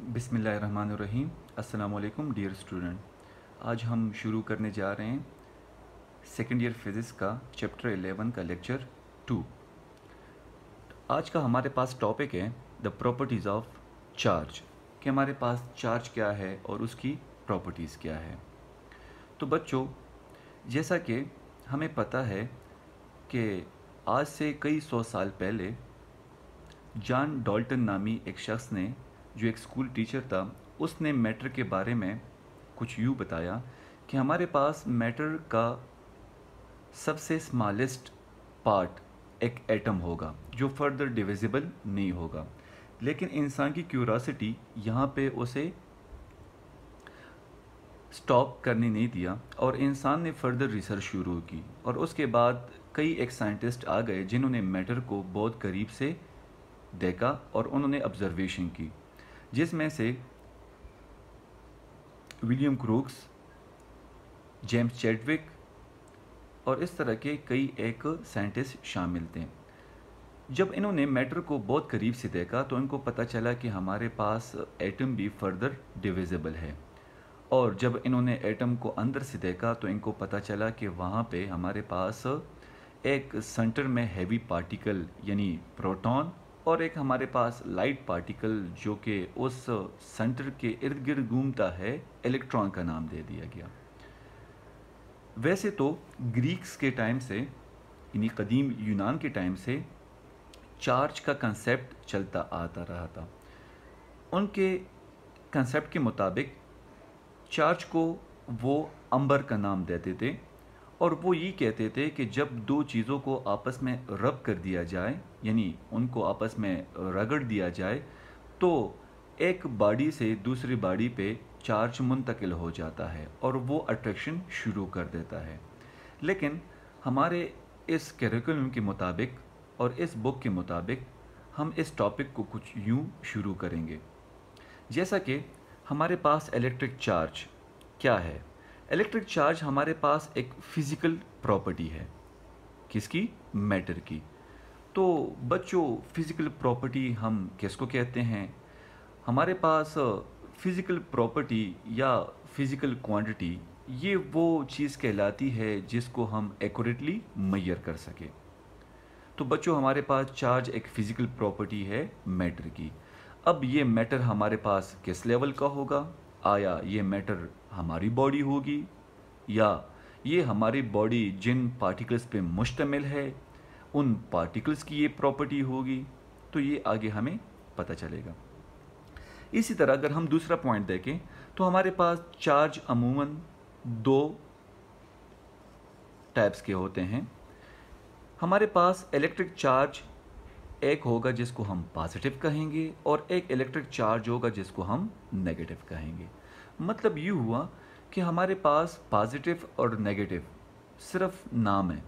बसमिल अल्लाम dear student आज हम शुरू करने जा रहे हैं सेकेंड ईयर फिज़िक्स का चैप्टर 11 का लेक्चर 2 आज का हमारे पास टॉपिक है द प्रॉपर्टीज़ ऑफ चार्ज कि हमारे पास चार्ज क्या है और उसकी प्रॉपर्टीज़ क्या है तो बच्चों जैसा कि हमें पता है कि आज से कई सौ साल पहले जॉन डॉल्टन नामी एक शख्स ने जो एक स्कूल टीचर था उसने मैटर के बारे में कुछ यूँ बताया कि हमारे पास मैटर का सबसे स्मॉलेस्ट पार्ट एक एटम होगा जो फर्दर डिविजिबल नहीं होगा लेकिन इंसान की क्यूरासिटी यहाँ पे उसे स्टॉप करने नहीं दिया और इंसान ने फर्दर रिसर्च शुरू की और उसके बाद कई एक साइंटिस्ट आ गए जिन्होंने मैटर को बहुत करीब से देखा और उन्होंने ऑब्जर्वेशन की जिसमें से विलियम क्रूक्स जेम्स चैडविक और इस तरह के कई एक साइंटिस्ट शामिल थे जब इन्होंने मैटर को बहुत करीब से देखा तो इनको पता चला कि हमारे पास एटम भी फर्दर डिविजिबल है और जब इन्होंने एटम को अंदर से देखा तो इनको पता चला कि वहाँ पे हमारे पास एक सेंटर में हैवी पार्टिकल यानी प्रोटॉन और एक हमारे पास लाइट पार्टिकल जो कि उस सेंटर के इर्द गिर्द घूमता है इलेक्ट्रॉन का नाम दे दिया गया वैसे तो ग्रीक्स के टाइम से यानी कदीम यूनान के टाइम से चार्ज का कंसेप्ट चलता आता रहा था उनके कंसेप्ट के मुताबिक चार्ज को वो अंबर का नाम देते थे और वो ये कहते थे कि जब दो चीज़ों को आपस में रब कर दिया जाए यानी उनको आपस में रगड़ दिया जाए तो एक बाड़ी से दूसरी बाड़ी पे चार्ज मुंतकिल हो जाता है और वो अट्रैक्शन शुरू कर देता है लेकिन हमारे इस करिकुलम के मुताबिक और इस बुक के मुताबिक हम इस टॉपिक को कुछ यूँ शुरू करेंगे जैसा कि हमारे पास इलेक्ट्रिक चार्ज क्या है इलेक्ट्रिक चार्ज हमारे पास एक फिज़िकल प्रॉपर्टी है किसकी मैटर की तो बच्चों फिज़िकल प्रॉपर्टी हम किसको कहते हैं हमारे पास फिज़िकल प्रॉपर्टी या फिज़िकल क्वांटिटी ये वो चीज़ कहलाती है जिसको हम एक्यूरेटली मैयर कर सकें तो बच्चों हमारे पास चार्ज एक फ़िज़िकल प्रॉपर्टी है मैटर की अब ये मैटर हमारे पास किस लेवल का होगा आया ये मैटर हमारी बॉडी होगी या ये हमारी बॉडी जिन पार्टिकल्स पे मुश्तमिल है उन पार्टिकल्स की ये प्रॉपर्टी होगी तो ये आगे हमें पता चलेगा इसी तरह अगर हम दूसरा पॉइंट देखें तो हमारे पास चार्ज अमूमन दो टाइप्स के होते हैं हमारे पास इलेक्ट्रिक चार्ज एक होगा जिसको हम पॉजिटिव कहेंगे और एक इलेक्ट्रिक चार्ज होगा जिसको हम नेगेटिव कहेंगे मतलब यू हुआ कि हमारे पास पॉजिटिव और नेगेटिव सिर्फ नाम है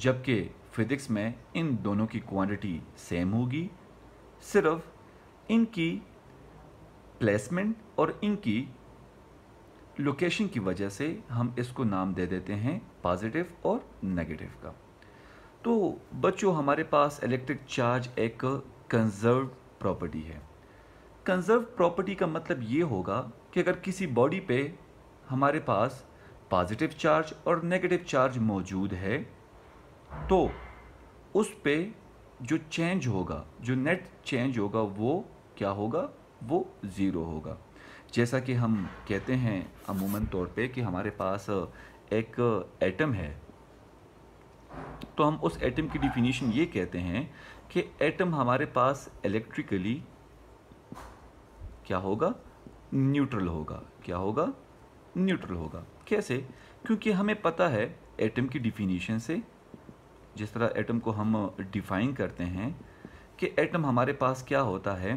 जबकि फिजिक्स में इन दोनों की क्वांटिटी सेम होगी सिर्फ इनकी प्लेसमेंट और इनकी लोकेशन की वजह से हम इसको नाम दे देते हैं पॉजिटिव और नेगेटिव का तो बच्चों हमारे पास इलेक्ट्रिक चार्ज एक कंजर्व प्रॉपर्टी है कंजर्व प्रॉपर्टी का मतलब ये होगा कि अगर किसी बॉडी पे हमारे पास पॉजिटिव चार्ज और नेगेटिव चार्ज मौजूद है तो उस पे जो चेंज होगा जो नेट चेंज होगा वो क्या होगा वो ज़ीरो होगा जैसा कि हम कहते हैं अमूमन तौर पे कि हमारे पास एक एटम है तो हम उस एटम की डिफिनीशन ये कहते हैं कि एटम हमारे पास इलेक्ट्रिकली क्या होगा न्यूट्रल होगा क्या होगा न्यूट्रल होगा कैसे क्योंकि हमें पता है एटम की डिफिनीशन से जिस तरह एटम को हम डिफाइन करते हैं कि एटम हमारे पास क्या होता है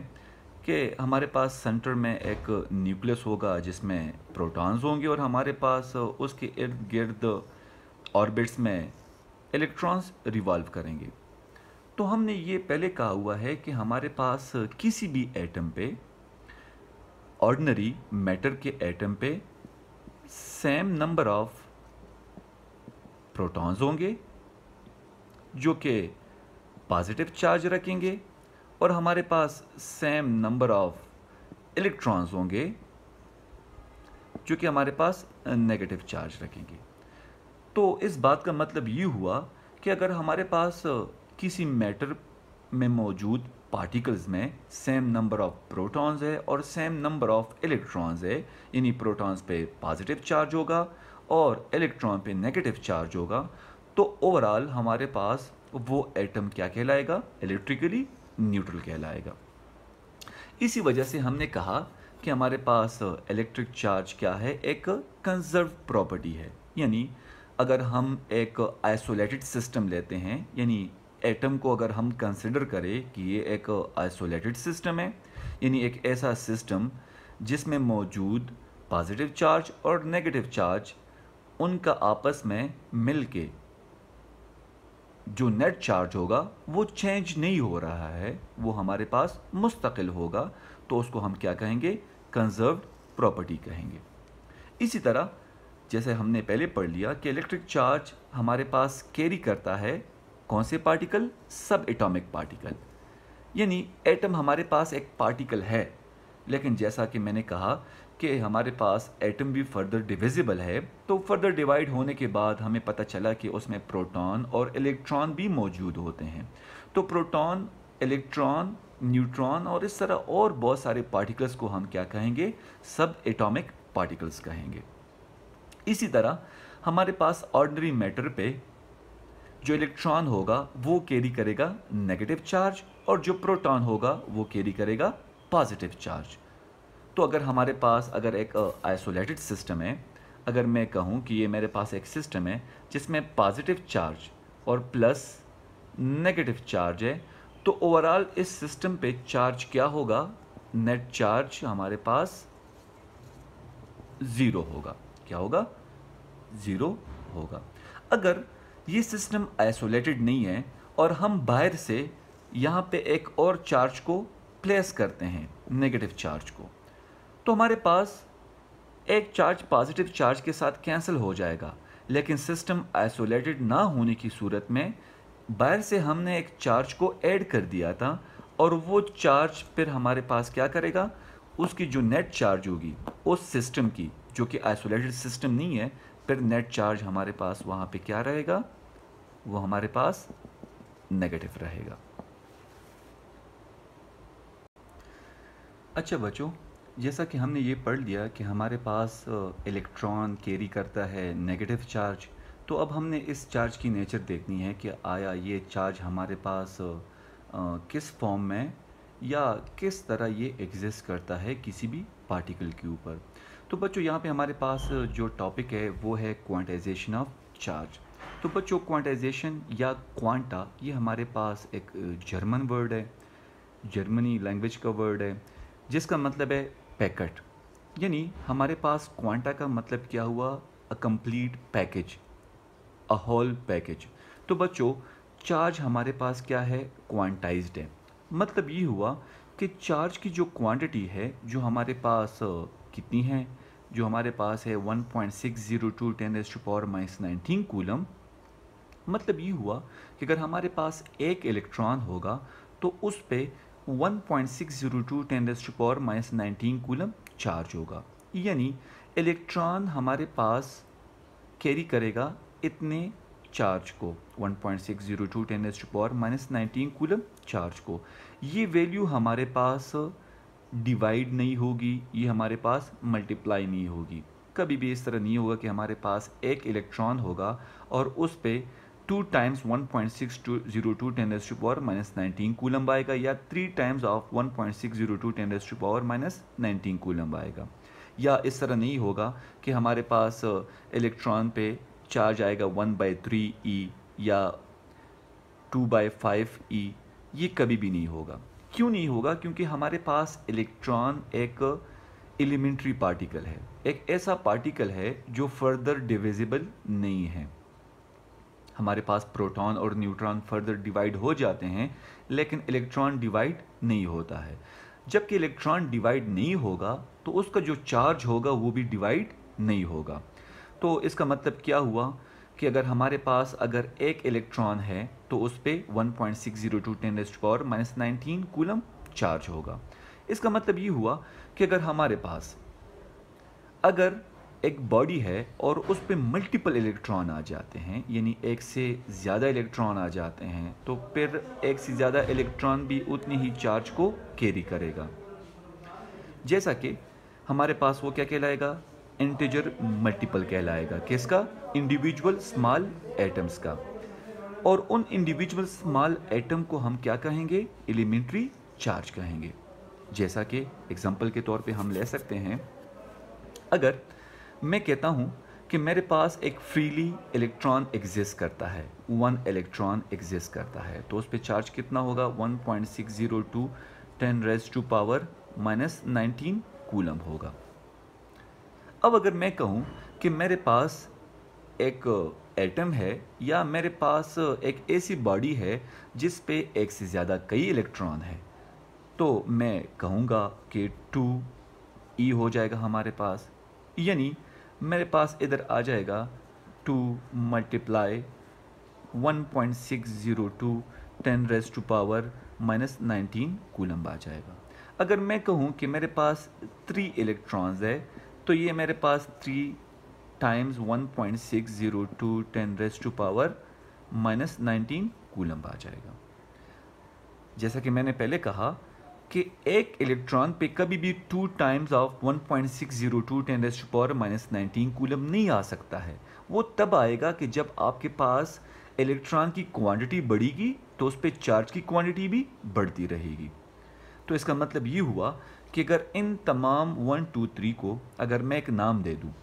कि हमारे पास सेंटर में एक न्यूक्लियस होगा जिसमें प्रोटॉन्स होंगे और हमारे पास उसके इर्द गिर्द ऑर्बिट्स में इलेक्ट्रॉन्स रिवॉल्व करेंगे तो हमने ये पहले कहा हुआ है कि हमारे पास किसी भी एटम पे ऑर्डनरी मैटर के एटम पे सेम नंबर ऑफ प्रोटॉन्स होंगे जो कि पॉजिटिव चार्ज रखेंगे और हमारे पास सेम नंबर ऑफ इलेक्ट्रॉन्स होंगे जो कि हमारे पास नेगेटिव चार्ज रखेंगे तो इस बात का मतलब ये हुआ कि अगर हमारे पास किसी मैटर में मौजूद पार्टिकल्स में सेम नंबर ऑफ प्रोटॉन्स है और सेम नंबर ऑफ इलेक्ट्रॉन्स है यानी प्रोटॉन्स पे पॉजिटिव चार्ज होगा और इलेक्ट्रॉन पे नेगेटिव चार्ज होगा तो ओवरऑल हमारे पास वो एटम क्या कहलाएगा इलेक्ट्रिकली न्यूट्रल कहलाएगा इसी वजह से हमने कहा कि हमारे पास इलेक्ट्रिक चार्ज क्या है एक कंजर्व प्रॉपर्टी है यानी अगर हम एक आइसोलेटेड सिस्टम लेते हैं यानी एटम को अगर हम कंसिडर करें कि ये एक आइसोलेटेड सिस्टम है यानी एक ऐसा सिस्टम जिसमें मौजूद पॉजिटिव चार्ज और नेगेटिव चार्ज उनका आपस में मिल के जो नेट चार्ज होगा वो चेंज नहीं हो रहा है वो हमारे पास मुस्तकिल होगा तो उसको हम क्या कहेंगे कंजर्व्ड प्रॉपर्टी कहेंगे इसी तरह जैसे हमने पहले पढ़ लिया कि इलेक्ट्रिक चार्ज हमारे पास कैरी करता है कौन से पार्टिकल सब एटॉमिक पार्टिकल यानी एटम हमारे पास एक पार्टिकल है लेकिन जैसा कि मैंने कहा कि हमारे पास एटम भी फर्दर डिविजिबल है तो फर्दर डिवाइड होने के बाद हमें पता चला कि उसमें प्रोटॉन और इलेक्ट्रॉन भी मौजूद होते हैं तो प्रोटॉन इलेक्ट्रॉन न्यूट्रॉन और इस तरह और बहुत सारे पार्टिकल्स को हम क्या कहेंगे सब एटॉमिक पार्टिकल्स कहेंगे इसी तरह हमारे पास ऑर्डनरी मैटर पे जो इलेक्ट्रॉन होगा वो कैरी करेगा नेगेटिव चार्ज और जो प्रोटॉन होगा वो कैरी करेगा पॉजिटिव चार्ज तो अगर हमारे पास अगर एक आइसोलेटेड सिस्टम है अगर मैं कहूँ कि ये मेरे पास एक सिस्टम है जिसमें पॉजिटिव चार्ज और प्लस नेगेटिव चार्ज है तो ओवरऑल इस सिस्टम पे चार्ज क्या होगा नेट चार्ज हमारे पास ज़ीरो होगा क्या होगा ज़ीरो होगा अगर ये सिस्टम आइसोलेटेड नहीं है और हम बाहर से यहाँ पे एक और चार्ज को प्लेस करते हैं नेगेटिव चार्ज को तो हमारे पास एक चार्ज पॉजिटिव चार्ज के साथ कैंसिल हो जाएगा लेकिन सिस्टम आइसोलेटेड ना होने की सूरत में बाहर से हमने एक चार्ज को ऐड कर दिया था और वो चार्ज फिर हमारे पास क्या करेगा उसकी जो नेट चार्ज होगी उस सिस्टम की जो कि आइसोलेटेड सिस्टम नहीं है फिर नेट चार्ज हमारे पास वहाँ पे क्या रहेगा वो हमारे पास नेगेटिव रहेगा अच्छा बच्चों जैसा कि हमने ये पढ़ लिया कि हमारे पास इलेक्ट्रॉन कैरी करता है नेगेटिव चार्ज तो अब हमने इस चार्ज की नेचर देखनी है कि आया ये चार्ज हमारे पास किस फॉर्म में या किस तरह ये एग्जिस्ट करता है किसी भी पार्टिकल के ऊपर तो बच्चों यहाँ पे हमारे पास जो टॉपिक है वो है क्वांटाइजेशन ऑफ चार्ज तो बच्चों क्वांटाइजेशन या क्वांटा ये हमारे पास एक जर्मन वर्ड है जर्मनी लैंग्वेज का वर्ड है जिसका मतलब है पैकेट यानी हमारे पास क्वांटा का मतलब क्या हुआ a complete package a whole package तो बच्चों चार्ज हमारे पास क्या है क्वांटाइज्ड है मतलब ये हुआ कि चार्ज की जो क्वांटिटी है जो हमारे पास कितनी है जो हमारे पास है 1.602 point six zero two ten raise to power minus nineteen coulomb मतलब ये हुआ कि अगर हमारे पास एक इलेक्ट्रॉन होगा तो उस पर one point six zero two ten raise to power minus nineteen coulomb charge होगा यानी इलेक्ट्रॉन हमारे पास कैरी करेगा इतने चार्ज को 1.602 point six zero two ten raise to power minus nineteen coulomb charge को ये वैल्यू हमारे पास डिवाइड नहीं होगी ये हमारे पास मल्टीप्लाई नहीं होगी कभी भी इस तरह नहीं होगा कि हमारे पास एक इलेक्ट्रॉन होगा और उस पर two times one point six two zero two ten raise to power minus nineteen coulomb आएगा या three times of one point six zero two ten raise to power minus nineteen coulomb आएगा या इस तरह नहीं होगा कि हमारे पास इलेक्ट्रॉन uh, पे चार्ज आएगा वन बाई थ्री ई या टू बाई फाइव ई ये कभी भी नहीं होगा क्यों नहीं होगा क्योंकि हमारे पास इलेक्ट्रॉन एक एलिमेंट्री पार्टिकल है एक ऐसा पार्टिकल है जो फर्दर डिविजिबल नहीं है हमारे पास प्रोटॉन और न्यूट्रॉन फर्दर डिवाइड हो जाते हैं लेकिन इलेक्ट्रॉन डिवाइड नहीं होता है जबकि इलेक्ट्रॉन डिवाइड नहीं होगा तो उसका जो चार्ज होगा वो भी डिवाइड नहीं होगा तो इसका मतलब क्या हुआ कि अगर हमारे पास अगर एक इलेक्ट्रॉन है तो उस पर one point six zero two ten raised power minus nineteen coulomb charge होगा इसका मतलब ये हुआ कि अगर हमारे पास अगर एक बॉडी है और उस पर मल्टीपल इलेक्ट्रॉन आ जाते हैं यानी एक से ज़्यादा इलेक्ट्रॉन आ जाते हैं तो फिर एक से ज़्यादा इलेक्ट्रॉन भी उतनी ही चार्ज को कैरी करेगा जैसा कि हमारे पास वो क्या कहलाएगा इंटीजर मल्टीपल कहलाएगा किसका इंडिविजुअल स्मॉल एटम्स का और उन इंडिविजुअल स्मॉल एटम को हम क्या कहेंगे एलिमेंट्री चार्ज कहेंगे जैसा कि एग्जाम्पल के तौर पे हम ले सकते हैं अगर मैं कहता हूँ कि मेरे पास एक फ्रीली इलेक्ट्रॉन एग्जिस्ट करता है वन इलेक्ट्रॉन एग्जिस्ट करता है तो उस पर चार्ज कितना होगा one point six zero two ten raise to power minus nineteen coulomb होगा अब अगर मैं कहूँ कि मेरे पास एक एटम है या मेरे पास एक ऐसी बॉडी है जिस पे एक से ज़्यादा कई इलेक्ट्रॉन है तो मैं कहूँगा कि टू ई e हो जाएगा हमारे पास यानी मेरे पास इधर आ जाएगा two multiply one point six zero two ten raise to power minus nineteen coulomb आ जाएगा अगर मैं कहूँ कि मेरे पास थ्री इलेक्ट्रॉन्स है तो ये मेरे पास three times one point six zero two ten raise to power minus nineteen coulomb आ जाएगा जैसा कि मैंने पहले कहा कि एक इलेक्ट्रॉन पे कभी भी two times of one point six zero two ten raise to power minus nineteen coulomb नहीं आ सकता है वो तब आएगा कि जब आपके पास इलेक्ट्रॉन की क्वांटिटी बढ़ेगी तो उस पर चार्ज की क्वांटिटी भी बढ़ती रहेगी तो इसका मतलब ये हुआ कि अगर इन तमाम वन टू थ्री को अगर मैं एक नाम दे दूँ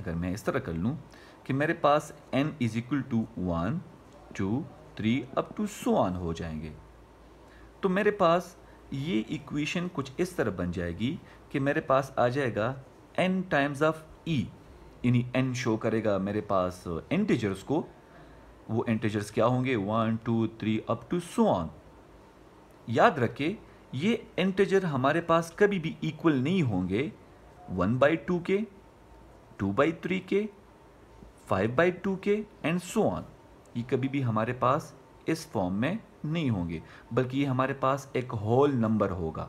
अगर मैं इस तरह कर लूँ कि मेरे पास n is equal to one two three up to so on हो जाएंगे तो मेरे पास ये इक्वेशन कुछ इस तरह बन जाएगी कि मेरे पास आ जाएगा एन टाइम्स ऑफ ई यानी एन शो करेगा मेरे पास इंटीजर्स को वो इंटीजर्स क्या होंगे one two three up to so on याद रखे ये इंटेजर हमारे पास कभी भी इक्वल नहीं होंगे वन बाई टू के टू बाई थ्री के फाइव बाई टू के एंड सो ऑन ये कभी भी हमारे पास इस फॉर्म में नहीं होंगे बल्कि ये हमारे पास एक होल नंबर होगा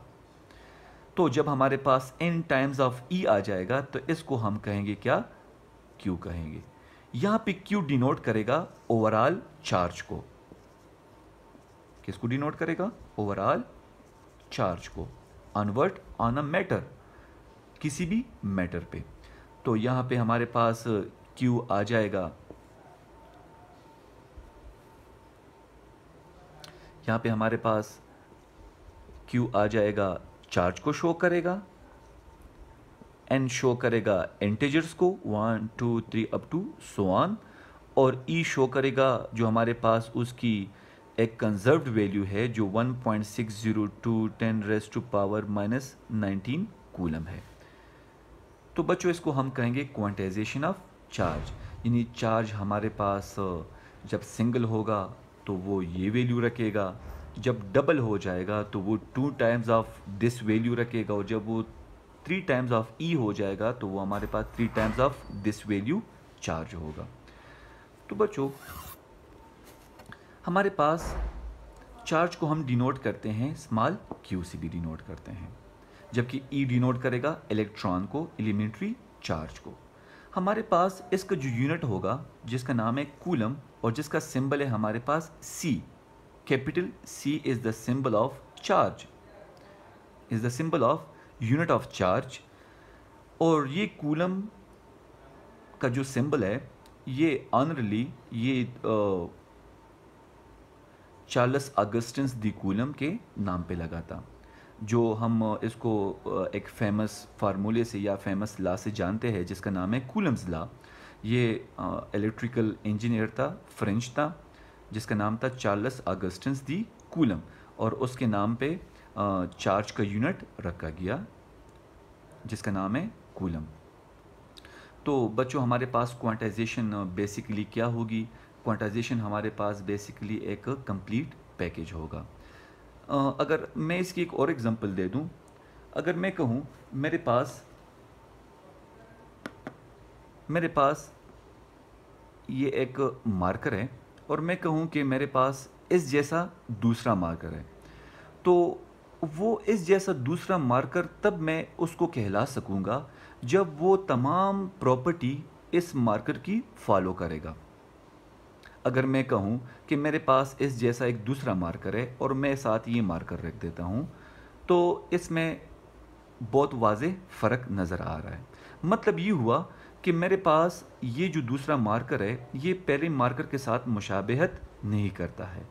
तो जब हमारे पास एन टाइम्स ऑफ ई आ जाएगा तो इसको हम कहेंगे क्या क्यू कहेंगे यहां पे क्यू डिनोट करेगा ओवरऑल चार्ज को किसको डिनोट करेगा ओवरऑल चार्ज को अनवर्ट ऑन अ मैटर किसी भी मैटर पे तो यहां पे हमारे पास क्यू आ जाएगा यहां पे हमारे पास क्यू आ जाएगा चार्ज को शो करेगा एन शो करेगा एंटेजर्स को one two three up to so on और ई e शो करेगा जो हमारे पास उसकी एक कंजर्व्ड वैल्यू है जो 1.602 ten raise to power minus nineteen coulomb है तो बच्चों इसको हम कहेंगे क्वांटाइजेशन ऑफ चार्ज यानी चार्ज हमारे पास जब सिंगल होगा तो वो ये वैल्यू रखेगा जब डबल हो जाएगा तो वो two times of this value रखेगा और जब वो थ्री टाइम्स ऑफ ई हो जाएगा तो वो हमारे पास three times of this value charge होगा तो बच्चों हमारे पास चार्ज को हम डिनोट करते हैं स्मॉल क्यू से भी डिनोट करते हैं जबकि ई e डिनोट करेगा इलेक्ट्रॉन को एलिमेंट्री चार्ज को हमारे पास इसका जो यूनिट होगा जिसका नाम है कूलम और जिसका सिंबल है हमारे पास C capital C is the symbol of charge is the symbol of unit of charge और ये कूलम का जो सिंबल है ये ऑनरली ये आ, चार्लस अगस्टिन दी कूलम के नाम पे लगा था जो हम इसको एक फेमस फार्मूले से या फेमस ला से जानते हैं जिसका नाम है कूलम्स ला ये इलेक्ट्रिकल इंजीनियर था फ्रेंच था जिसका नाम था चार्लस अगस्टिन दी कूलम और उसके नाम पे चार्ज का यूनिट रखा गया जिसका नाम है कूलम तो बच्चों हमारे पास क्वांटाइजेशन बेसिकली क्या होगी क्वांटाइजेशन हमारे पास बेसिकली एक कंप्लीट पैकेज होगा अगर मैं इसकी एक और एग्ज़ाम्पल दे दूं अगर मैं कहूँ मेरे पास मेरे पास ये एक मार्कर है और मैं कहूँ कि मेरे पास इस जैसा दूसरा मार्कर है तो वो इस जैसा दूसरा मार्कर तब मैं उसको कहला सकूँगा जब वो तमाम प्रॉपर्टी इस मार्कर की फॉलो करेगा अगर मैं कहूँ कि मेरे पास इस जैसा एक दूसरा मार्कर है और मैं साथ ये मार्कर रख देता हूँ तो इसमें बहुत वाज फ़र्क नज़र आ रहा है मतलब ये हुआ कि मेरे पास ये जो दूसरा मार्कर है ये पहले मार्कर के साथ मुशाबहत नहीं करता है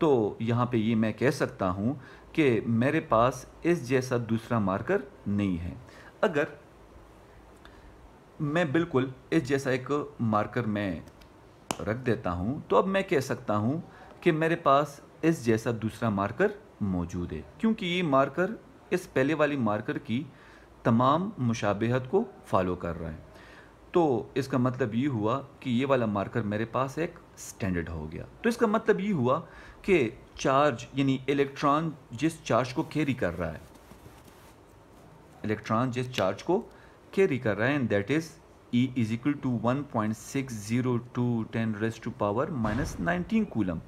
तो यहाँ पे ये मैं कह सकता हूँ कि मेरे पास इस जैसा दूसरा मार्कर नहीं है अगर मैं बिल्कुल इस जैसा एक मार्कर मैं रख देता हूँ तो अब मैं कह सकता हूँ कि मेरे पास इस जैसा दूसरा मार्कर मौजूद है क्योंकि ये मार्कर इस पहले वाली मार्कर की तमाम मुशाबहत को फॉलो कर रहा है तो इसका मतलब ये हुआ कि ये वाला मार्कर मेरे पास एक स्टैंडर्ड हो गया तो इसका मतलब ये हुआ कि चार्ज यानी इलेक्ट्रॉन जिस चार्ज को कैरी कर रहा है इलेक्ट्रॉन जिस चार्ज को कैरी कर रहा है and that is E is equal to 1.602 six zero two power minus nineteen coulomb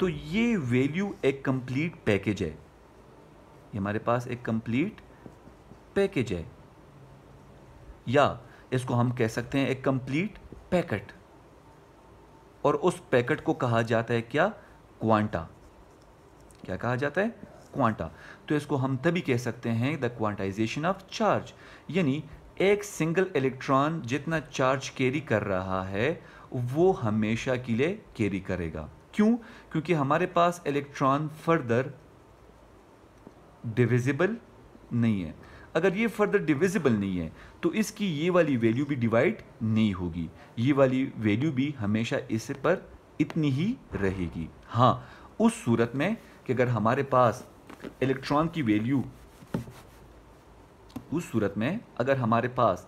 तो ये वैल्यू एक कंप्लीट पैकेज है ये हमारे पास एक कंप्लीट पैकेज है या इसको हम कह सकते हैं एक कंप्लीट पैकेट और उस पैकेट को कहा जाता है क्या क्वांटा क्या कहा जाता है क्वांटा तो इसको हम तभी कह सकते हैं द क्वांटाइजेशन ऑफ चार्ज यानी एक सिंगल इलेक्ट्रॉन जितना चार्ज कैरी कर रहा है वो हमेशा के लिए कैरी करेगा क्यों क्योंकि हमारे पास इलेक्ट्रॉन फर्दर डिविजिबल नहीं है अगर ये फर्दर डिविजिबल नहीं है तो इसकी ये वाली वैल्यू भी डिवाइड नहीं होगी ये वाली वैल्यू भी हमेशा इस पर इतनी ही रहेगी हाँ उस सूरत में कि अगर हमारे पास इलेक्ट्रॉन की वैल्यू उस सूरत में अगर हमारे पास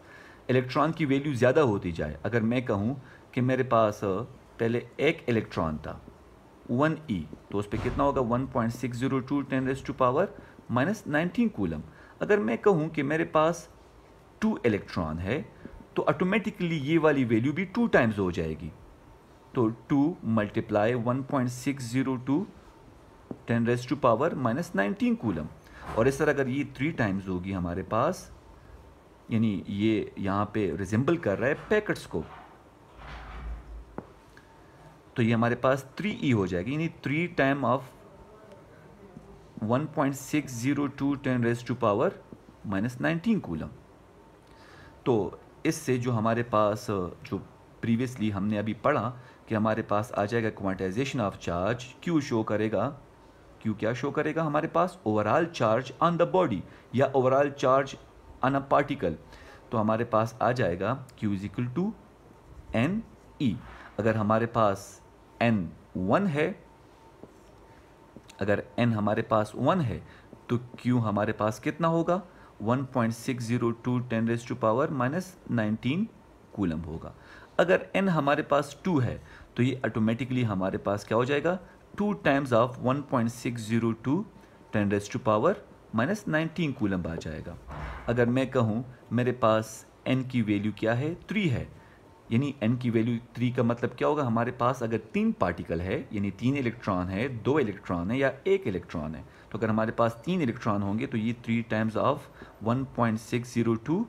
इलेक्ट्रॉन की वैल्यू ज़्यादा होती जाए अगर मैं कहूँ कि मेरे पास पहले एक इलेक्ट्रॉन था वन ई तो उस पर कितना होगा one point six zero two ten raise to power minus nineteen coulomb अगर मैं कहूँ कि मेरे पास टू इलेक्ट्रॉन है तो ऑटोमेटिकली ये वाली वैल्यू भी टू टाइम्स हो जाएगी तो two multiply one point six zero two ten raise to power minus nineteen coulomb और इस तरह अगर ये थ्री टाइम्स होगी हमारे पास यानी ये यहाँ पे रिजेंबल कर रहा है पैकेट्स को तो ये हमारे पास थ्री ई e हो जाएगी यानी three time of 1.602 ten raise to power minus nineteen coulomb तो इससे जो हमारे पास जो प्रीवियसली हमने अभी पढ़ा कि हमारे पास आ जाएगा quantization of charge Q show करेगा क्यू क्या शो करेगा हमारे पास overall charge on the body या overall charge on a particle तो हमारे पास आ जाएगा Q is equal to N E अगर हमारे पास एन वन है अगर एन हमारे पास वन है तो क्यू हमारे पास कितना होगा 1.602 point six zero two ten raise to power minus nineteen coulomb होगा अगर एन हमारे पास टू है तो ये ऑटोमेटिकली हमारे पास क्या हो जाएगा two times of 1.602 ten raise to power minus nineteen coulomb आ जाएगा अगर मैं कहूँ मेरे पास एन की वैल्यू क्या है थ्री है यानी एन की वैल्यू थ्री का मतलब क्या होगा हमारे पास अगर तीन पार्टिकल है यानी तीन इलेक्ट्रॉन है दो इलेक्ट्रॉन है या एक इलेक्ट्रॉन है तो अगर हमारे पास तीन इलेक्ट्रॉन होंगे तो ये three times of 1.602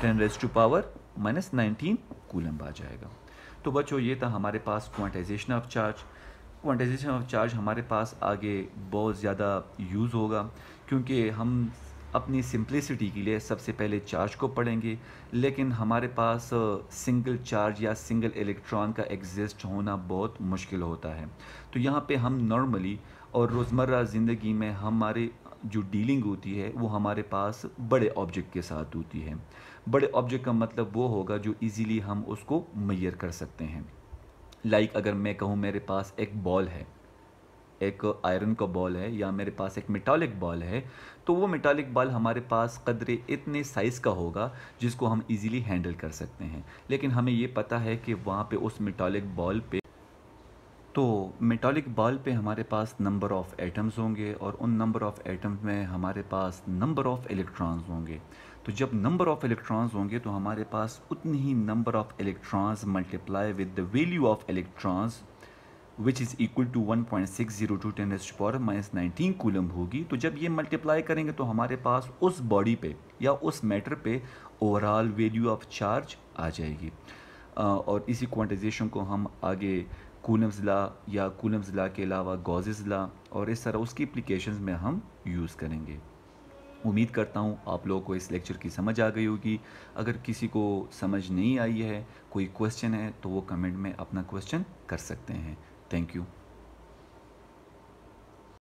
ten raise to power minus nineteen coulomb आ जाएगा तो बच्चों ये था हमारे पास quantization of charge quantization of charge हमारे पास आगे बहुत ज़्यादा यूज़ होगा क्योंकि हम अपनी सिंप्लिसिटी के लिए सबसे पहले चार्ज को पढ़ेंगे लेकिन हमारे पास सिंगल चार्ज या सिंगल इलेक्ट्रॉन का एग्जिस्ट होना बहुत मुश्किल होता है तो यहाँ पे हम नॉर्मली और रोज़मर्रा ज़िंदगी में हमारे जो डीलिंग होती है वो हमारे पास बड़े ऑब्जेक्ट के साथ होती है बड़े ऑब्जेक्ट का मतलब वो होगा जो इजीली हम उसको मैयर कर सकते हैं लाइक अगर मैं कहूँ मेरे पास एक बॉल है एक आयरन का बॉल है या मेरे पास एक मेटालिक बॉल है तो वो मेटालिक बॉल हमारे पास कदरे इतने साइज़ का होगा जिसको हम इजीली हैंडल कर सकते हैं लेकिन हमें ये पता है कि वहाँ पे उस मेटालिक बॉल पे तो मेटालिक बॉल पे हमारे पास नंबर ऑफ़ एटम्स होंगे और उन नंबर ऑफ़ एटम्स में हमारे पास नंबर ऑफ़ इलेक्ट्रॉन्स होंगे तो जब नंबर ऑफ़ इलेक्ट्रॉन्स होंगे तो हमारे पास उतनी ही number of electrons multiply with the value of electrons which is equal to one point six zero two ten एस पावर माइनस नाइनटीन कूलम होगी तो जब ये मल्टीप्लाई करेंगे तो हमारे पास उस बॉडी पे या उस मैटर पे ओवरऑल वैल्यू ऑफ चार्ज आ जाएगी और इसी क्वांटाइजेशन को हम आगे कूलम्स ला या कूलम्स ला के अलावा गॉजेज ला और इस तरह उसकी अप्लीकेशन में हम यूज़ करेंगे उम्मीद करता हूँ आप लोगों को इस लेक्चर की समझ आ गई होगी अगर किसी को समझ नहीं आई है कोई क्वेश्चन है तो वो कमेंट में अपना क्वेश्चन कर सकते हैं थैंक यू